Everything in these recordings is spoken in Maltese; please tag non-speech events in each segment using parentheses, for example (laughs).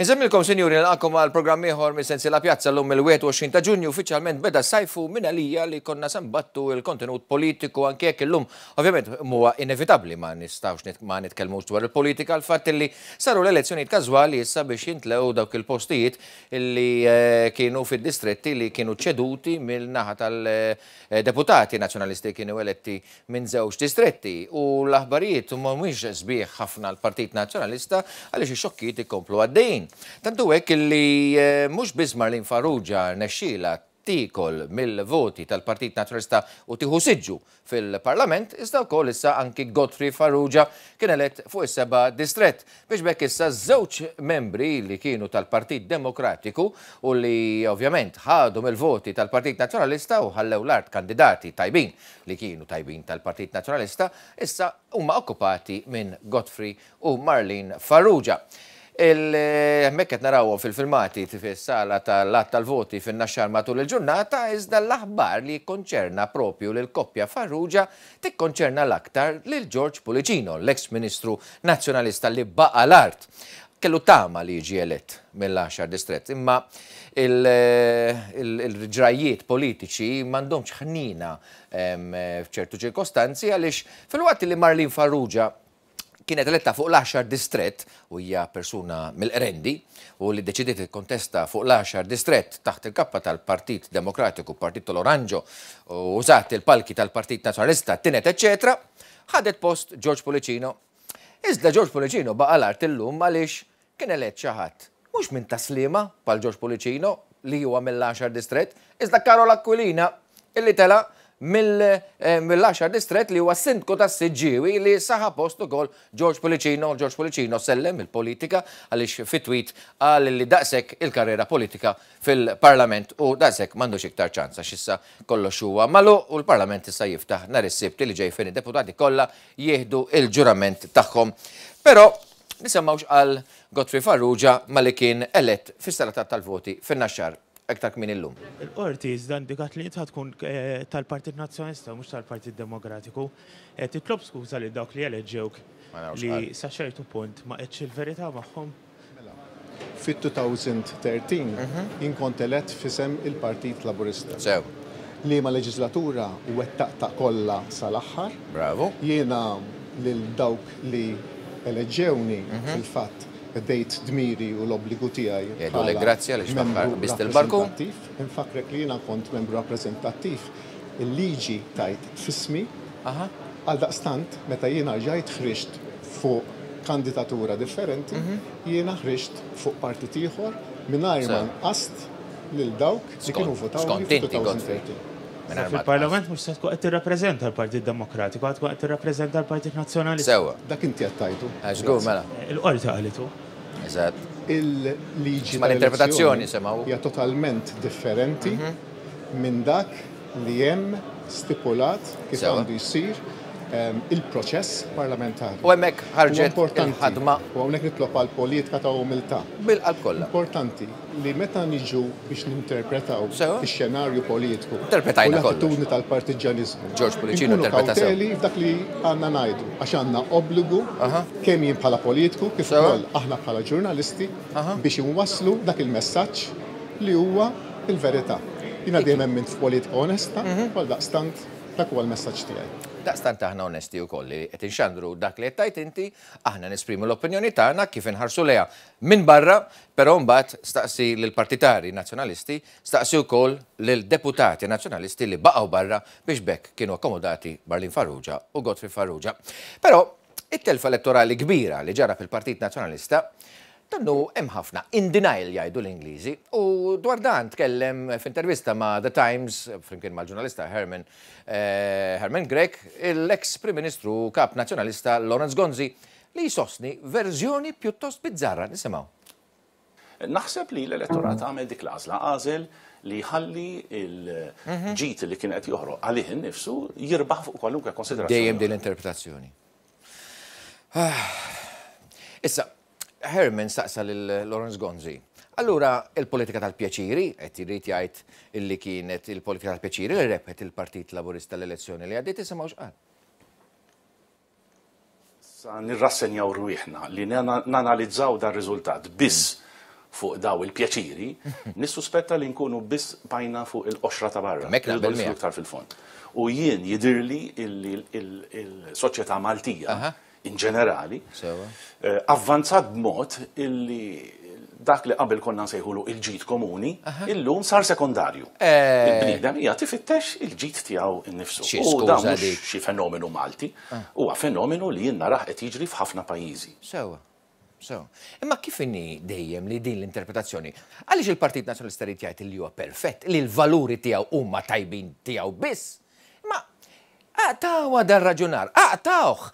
Nżemmilkom sinjuri l-għakom għal-programm ieħor mis-sensi la pjazza l-lum il-21 ta' ġunju uffiċjalment beda sajfu minn għalija li konna sambattu il-kontenut politiku anke jekk illum. Ovvjament huwa inevitabbli ma nistawx ma nitkellmux dwar il-politika l fatt li saru l-elezzjonijiet każwali issa biex jintlew dawk il-postijiet li eh, kienu fid-distretti li kienu ċeduti mill-naħa tal-deputati nazzjonalisti kienu eletti minn żewġ distretti u l-aħbarijiet mhumiex sbieħ ħafna l-Partit Nazzjonalista għaliex ix-xokkijiet ikomplu għaddejn. Tantu hekk illi eh, mhux biss Marlin Farrugia nexxiela tikol mill-voti tal-Partit Naturista u tiħu siġu fil-Parlament, iżda wkoll issa anki Godfrey Farrugia kien elett fuq is-seba distret biex bekk issa żewġ membri li kienu tal-Partit Demokratiku u li ovvjament ħadu mill-voti tal-Partit Nazzjonalista u ħallew l-art kandidati tajbin li kienu tajbin tal-Partit Nazzjonalista issa huma okkupati minn Godfrey u Marlin Farrugia. Eh, mekk qed narawhom fil-filmati fis-sala tal-att tal-voti fin-naxxar matul il-ġurnata iżda l-aħbar li konċerna propju lil koppja Farrugia tikkonċerna l-aktar lil George Pulicino, l-eks Ministru Nazzjonalista li baqa l-art kellu tama li jiġi elett mill-10 distret. Imma il-ġrajiet eh, politiċi mandomx ħnina eh, f'ċertu ċirkostanzi għaliex fil wati li Marlin Farrugia kienet eletta fuq l-10 distret u hija persuna mill rendi u li deċidiet kontesta fuq l-10 distret taħt il-kappa tal-Partit Demokratiku, Partit tal u użat il-palki tal-Partit Nazjonalista, tinet, eccetera, ħadet post George Policino. Iżda George Policino il illum għaliex kien elett xi ħadd mhux minn taslima pal George Policino li huwa mill-10 distret, iżda Karola Aquilina illi tela' mill-10 eh, distret li huwa sindku ta' Siġġiewi li saħa postu kol George Policino, George Policino sellem il-politika għalix fit-tweet għal li daqsek il-karriera politika fil-parlament u daqsek mandu iktar ċansa xissa kollox huwa malu u l-parlament issa jiftaħ nar is-sibt li ġej fin deputati kollha jieħdu il-ġurament tagħhom. Però nisemgħux għal Godfrey Farrugia ma li kien elett fis-saratat tal-voti fin-naxxar ektak minn illum. Il-qorti dan dikat li tkun eh, tal-Partit Nazjonista, mux tal-Partit Demokratiku, eh, titlob skuza li dawk li eleġġewk li sa ċertu punt ma eċ il-verità magħhom. Mela. Fit-2013 mhm. inkont elett fisem il-Partit Laburista. Sew. Li ma leġislatura u ta' kollha sal-aħħar. Bravo. Jiena lil dawk li eleġġewni mhm. fil-fatt bejt dmiri u l-obbligu tijaj. Jedu le grazzja li xfakkar bist il-barku. Infakrek li jiena kont membru rappresentattiv. Il-liġi tajt fismi. Għal daqstant, meta jiena ġajt ħrixt fuq kandidatura differenti, mhm. jiena ħrixt fuq partit ieħor minn ma qast lil dawk li kienu votaw. Skontinti, Fil-Parlament mux se tkun qed tirrappreżenta l-Partit Demokratiku, għad tkun qed tirrappreżenta l-Partit Nazzjonali. Sewa. Dak inti għattajtu. Għaxgur ah, mela. Il-qorti għalitu. Eżat. Il-liġi. Ma l-interpretazzjoni semaw. Ja totalment differenti mhm. minn dak li jem stipulat kif għandu jisir il-proċess parlamentari. U għemmek ħarġet il ħadma. U għemmek nitlob għal politika ta' umiltà. bil alkolla Importanti li meta nġu biex ninterpretaw il xenarju politiku. Interpretajna kollox. L-attitudni tal-partiġanizmu. George Policino interpreta sew. f'dak li għanna najdu. għax għanna obbligu kemm jien bħala politiku kif ukoll aħna bħala ġurnalisti biex inwasslu dak il-messaġġ li huwa il-verità. Jina dejjem minn f'politika onesta, mhm. għal daqstant dak huwa l messagġ tiegħi daqstant aħna onesti u kolli, et inxandru dak li jettajt inti, aħna nesprimu l-opinjoni tagħna kif inħarsu leja minn barra, però mbagħad staqsi l-partitari nazzjonalisti, staqsi wkoll l-deputati nazzjonalisti li baqgħu barra biex bekk kienu akkomodati Barlin Farrugia u Godfrey Farrugia. Però it-telfa elettorali kbira li ġara fil-Partit Nazzjonalista Tannu hemm ħafna, in denial jgħidu l-Ingliżi. U dwar dan tkellem f'intervista ma' The Times, ma mal-ġurnalista Herman, eh, Herman Grek, l-ex Prim Ministru Kap Nazzjonalista Lawrence Gonzi li jisosni verżjoni pjuttost bizzarra nisimaw. Naħseb li l-elettorat għamel dik l azla għażel li ħalli il-ġit li kien qed joħroq għalih innifsu jirbaħ fuq kwalunkwe konsiderazzjoni. Dejjem din l-interpretazzjoni. Ah. Issa, Herman saqsa l Lawrence Gonzi. Allura, il-politika tal-pjaċiri, et jirrit jgħajt illi kienet il-politika tal-pjaċiri li repet il-Partit Laburista l-elezzjoni li għaddit isimgħu x'qal. Sa nirrassenjaw rwieħna li nanalizzaw dan riżultat biss fuq daw il-pjaċiri, nissuspetta li nkunu biss bajna fuq il-qoxra ta' barra. Mekna bil-miktar fil-fond. U jien jidirli il-soċjetà Maltija in ġenerali. Eh, avvanzat b'mod illi dak li qabel konna nsejħulu il-ġit komuni, illum sar sekundarju. Eh. Il-bnidem hija tifittex il-ġit tiegħu innifsu. U dan mhux xi fenomenu Malti, ah. huwa fenomenu li jien naraħ qed jiġri f'ħafna pajjiżi. Sewa. So, imma kif inni dejjem li din l-interpretazzjoni? Għaliex il-Partit Nazjonalista li jgħid li huwa perfett, li l-valuri tiegħu huma tajbin tiegħu biss? Aqtawa dar raġunar, aqtawħ.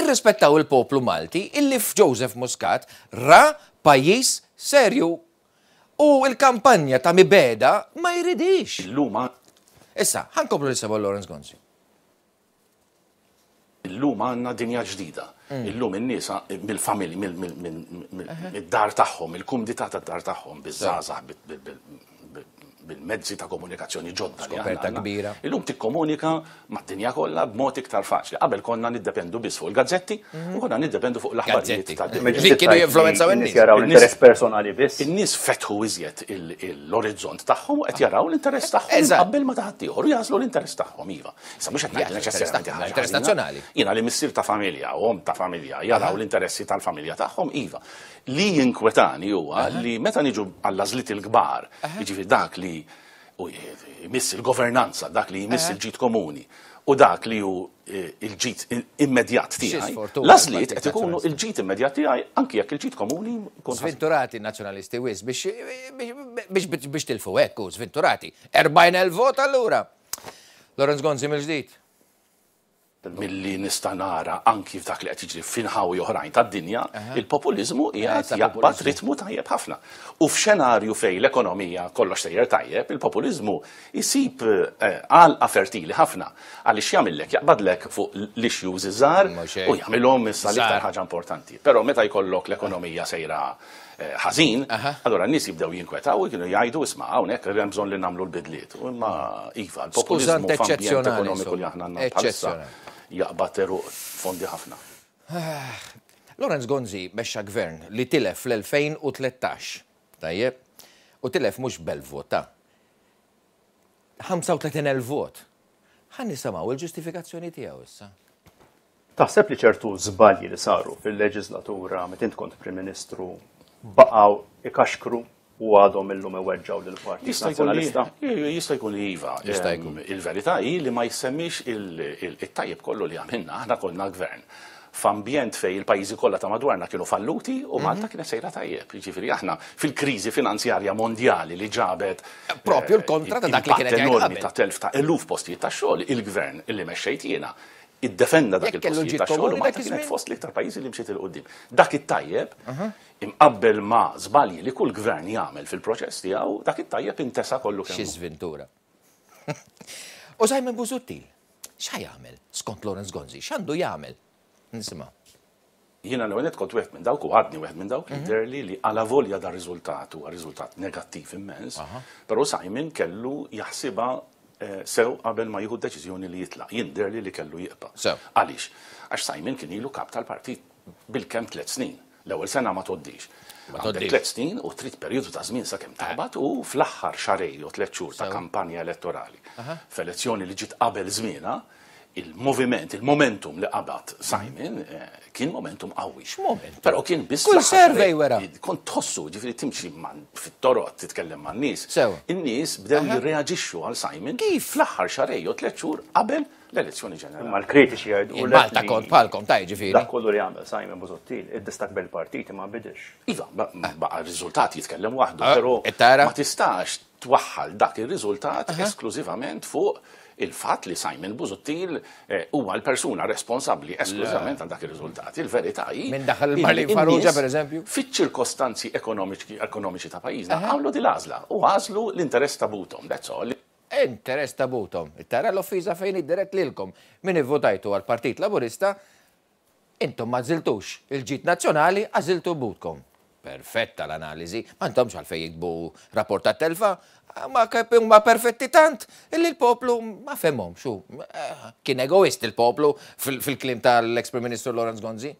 Irrispettaw il-poplu Malti illi Joseph Muscat ra pajis serju. U il-kampanja ta' mibeda ma jridix. Il-luma. Issa, ħankoplu li seba Lawrence Gonzi. Il-luma għanna dinja ġdida. Mm. Illum in-nisa mill-familji, mill-dar tagħhom, il-kumdità tad-dar tagħhom, biż-żgħażagħ, mezzi ta' komunikazzjoni ġodda. Skoperta kbira. Illum tikkomunika mad-dinja kollha b'mod iktar faċli. Qabel konna niddependu biss fuq il-gazzetti u mhm. konna niddependu fuq l-aħbarijiet ta' Kienu jinfluenzaw in Jaraw l-interess personali biss. In-nies fetħu iżjed l-orizzont tagħhom qed jaraw l-interess tagħhom qabel ma taħaddieħor jażlu l-interess tagħhom iva. Sa mhux qed ngħid l interess nazzjonali. Jiena li missier ta' familja, u om ta' familja, jaraw l-interessi tal-familja tagħhom iva li jinkwetani huwa li meta niġu għall-azlit il-kbar, jiġifieri dak li u jmiss il-governanza, dak li jmiss eh. il-ġit komuni u dak li hu eh, il-ġit immedjat tiegħi. Lażliet qed ikunu il-ġit immedjat tiegħi anke jekk il-ġit komuni kun. Sventurati nazzjonalisti wis biex biex tilfu hekk u sventurati. 40 vot allura. Lorenz Gonzi mill-ġdid milli nistanara anki f'dak li qed jiġri finħawi oħrajn tad-dinja, il-populizmu qiegħed jaqbad ritmu tajjeb ħafna. U f'xenarju fejn l-ekonomija kollox sejjer tajjeb, il-populizmu isib eh, għal affertili ħafna għaliex jagħmillek jaqbadlek fuq l-issues iżgħar u jagħmilhom issa l-iktar ħaġa importanti. Però meta jkollok l-ekonomija sejra eh, ħażin, allora n-nies jibdew jinkwetaw kienu jgħidu isma' hawnhekk hemm bżonn li nagħmlu l-bidliet. Imma iva, l-populizmu ekonomiku li aħna għandna jaqbad eruq fondi ħafna. Ah, Lorenz Gonzi mexxa gvern li tilef l-2013, tajjeb, u tilef mhux bel-vota. 35.000 vot. Ħan nisamaw il-ġustifikazzjoni tiegħu issa. Taħseb li ċertu żbalji li saru fil-leġislatura meta int kont Prim Ministru baqgħu ikaxkru u għadhom illum iweġġaw lil partit Nazzjonalista. Jista' jkun iva. Jista' ehm, jkun. Il-verità hi li ma jsemmix il-tajjeb kollu li għamilna, aħna konna gvern f'ambjent fej il-pajjiżi kollha ta' madwarna kienu falluti u mhm. Malta kienet sejra tajjeb. Jiġifieri aħna fil-kriżi finanzjarja mondjali li ġabet propju l-kontra eh, ta' dak li kienet ta' telf ta' eluf postijiet ta' xogħol il-gvern illi mexxejt jiena id-defenda dak il-postijiet ta' xogħol ma kienet fost l-iktar pajjiżi li mxiet il-qoddim. Dak it-tajjeb imqabbel ma' żbalji li kull gvern jagħmel fil-proċess tiegħu dak it-tajjeb intesa kollu kemm. Xi żvintura. (laughs) U Simon Buzuttil, xa jagħmel skont Lawrence Gonzi, x'għandu jagħmel? Nisma' Jiena l kont wieħed minn dawk u għadni wieħed minn dawk mhm. li li għala volja da rizultat u rizultat negattiv immens, pero Simon kellu jaħsiba sew qabel ma jieħu deċiżjoni li jitla, jinder li li kellu jibqa. Għaliex, għax Simon kien ilu kap tal-partit bil-kem tlet snin, l-ewwel sena ma toddix. Għandek tlet snin u trid periodu ta' żmien sa' kemm taħbat u fl-aħħar xarej u tlet xhur ta' kampanja elettorali. F'elezzjoni li ġiet qabel żmiena, il-moviment, il-momentum li qabat Simon eh, kien momentum qawwi. Momentum. Però kien biss. Kull survey wera. Kont tossu, ġifieri timxi man fit torot titkellem man nies. Sewa. In-nies bdew jirreaġixxu għal Simon kif fl-aħħar xarej u tliet qabel l-elezzjoni ġenerali. mal kritiċi jgħidu. Malta kont palkom ta' ġifieri. Dak kollu li għamel Simon Busottil, id-distakbel partiti ma bidix. Iva, baqa' riżultat jitkellem waħdu, ah, però ma tistax twaħħal dak ir-riżultat esklużivament fuq il-fat li Simon Buzuttil eh, huwa l-persuna responsabli esklużament għal dak ir-riżultati. Il-verità hi. Minn daħal il-Marlin Farrugia pereżempju? Fiċ-ċirkostanzi ekonomiċi ta' pajjiżna għamlu dil-għażla u għażlu l-interess ta' butom, that's all interess ta' butom. Tara l offiża fejn id-dirett lilkom. minn votajtu għal-Partit Laburista, intom ma' ziltux il-ġit nazjonali, għaziltu butkom perfetta l-analizi, ma ntomx għalfej jikbu rapport telfa, ma kapim ma perfetti tant, illi l-poplu ma femmom, xu, eh, kien egoist il-poplu fil-klim tal-ex-Prim Ministru Lorenz Gonzi.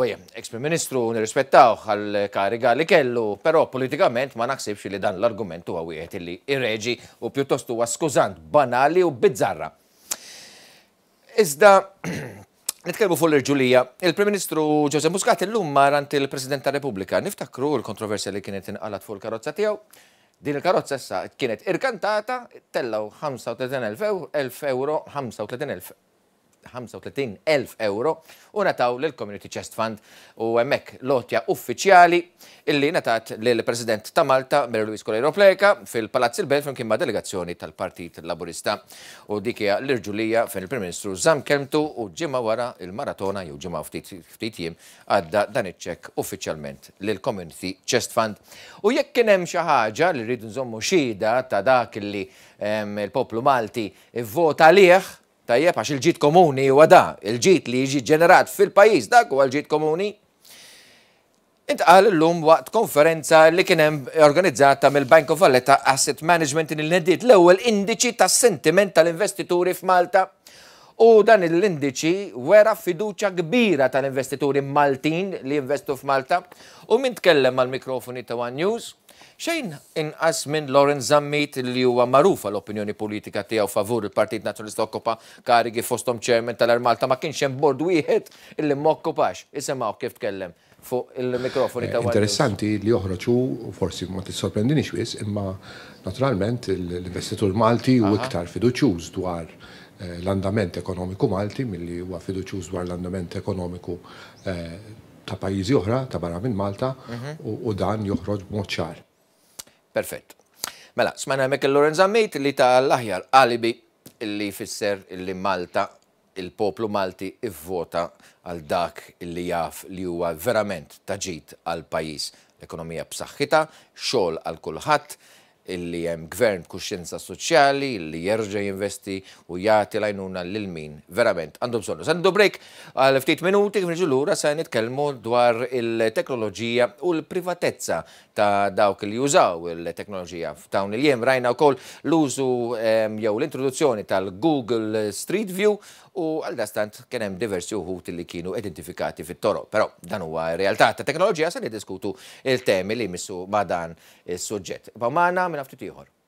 Uja, ex-Prim Ministru nirrispettaw għal-kariga li kellu, pero politikament ma naħsibx li dan l-argumentu għawiet illi irreġi u pjuttostu għaskużant banali u bizzarra. Iżda, (clears throat) Nitkellmu fuq l-irġulija. Il-Prim Ministru Ġose Muscat illum marant il-President ta' Repubblika. Niftakru l-kontroversja li kienet inqalat fuq il-karozza tiegħu. Din il-karozza issa kienet irkantata, tellaw 35,000 euro, 35,000 35.000 euro u nataw l-Community Chest Fund u emmek lotja uffiċjali illi natat l-President ta' Malta, Mary Luis Colero Pleka, fil-Palazz il-Bel fil ma' delegazzjoni tal-Partit Laburista u dikja l-irġulija fejn il-Prim-Ministru Zam Kemtu u ġimma wara il-maratona jew ġimma ftit jiem għadda dan iċ uffiċjalment l-Community Chest Fund. U jekk kien hemm xi ħaġa li rridu nżommu xhieda ta' dak li il-poplu Malti vota liħ tajjeb għax il-ġit komuni huwa da, il-ġit li jiġi ġenerat fil-pajis dak huwa l-ġit komuni. Intqal l-lum waqt konferenza li kienem organizzata mill-Bank of Valletta Asset Management in il neddit l-ewwel indiċi tas sentiment tal-investituri f'Malta. U dan l-indiċi wera fiduċa kbira tal-investituri Maltin li investu f'Malta. U min tkellem mal-mikrofoni ta' One News, Xejn inqas minn Loren Zammit li huwa marufa l-opinjoni politika tiegħu favur il-Partit Nazzjonalista okkupa karigi fostom chairman tal-Armalta ma kienx hemm bord wieħed illi ma okkupax. Isimgħu kif tkellem fuq il-mikrofoni eh, ta' Interessanti li joħroġu forsi ma tissorprendini xwiss, imma naturalment l-investitur Malti u iktar fiduċjuż dwar eh, l-andament ekonomiku Malti milli huwa fiduċjuż dwar l-andament ekonomiku eh, ta' pajjiżi oħra, ta' barra minn Malta, mhm. u dan joħroġ b'mod ċar. Perfett. Mela, smajna mek il lorenz Mejt li ta' l-aħjar alibi li fisser li Malta, il-poplu Malti ivvota għal dak li jaf li huwa verament taġit għal pajis. L-ekonomija b'saħħita, xogħol għal kulħadd, illi hemm gvern kuxjenza soċjali illi jerġa' jinvesti u jagħti lajnuna lil min verament għandu bżonnu. Sandu break għal ftit minuti kif niġu lura se nitkellmu dwar il-teknoloġija u l-privatezza ta' dawk li jużaw il-teknoloġija f'dawn il jem rajna wkoll l-użu ehm, jew l-introduzzjoni tal-Google Street View u għal dastant kienem diversi uħut li kienu identifikati fit-toro. Pero dan huwa realtà ta' teknoloġija se diskutu il-temi li missu ma' dan il-sujġet. Pa' ma' minn aftu tiħor.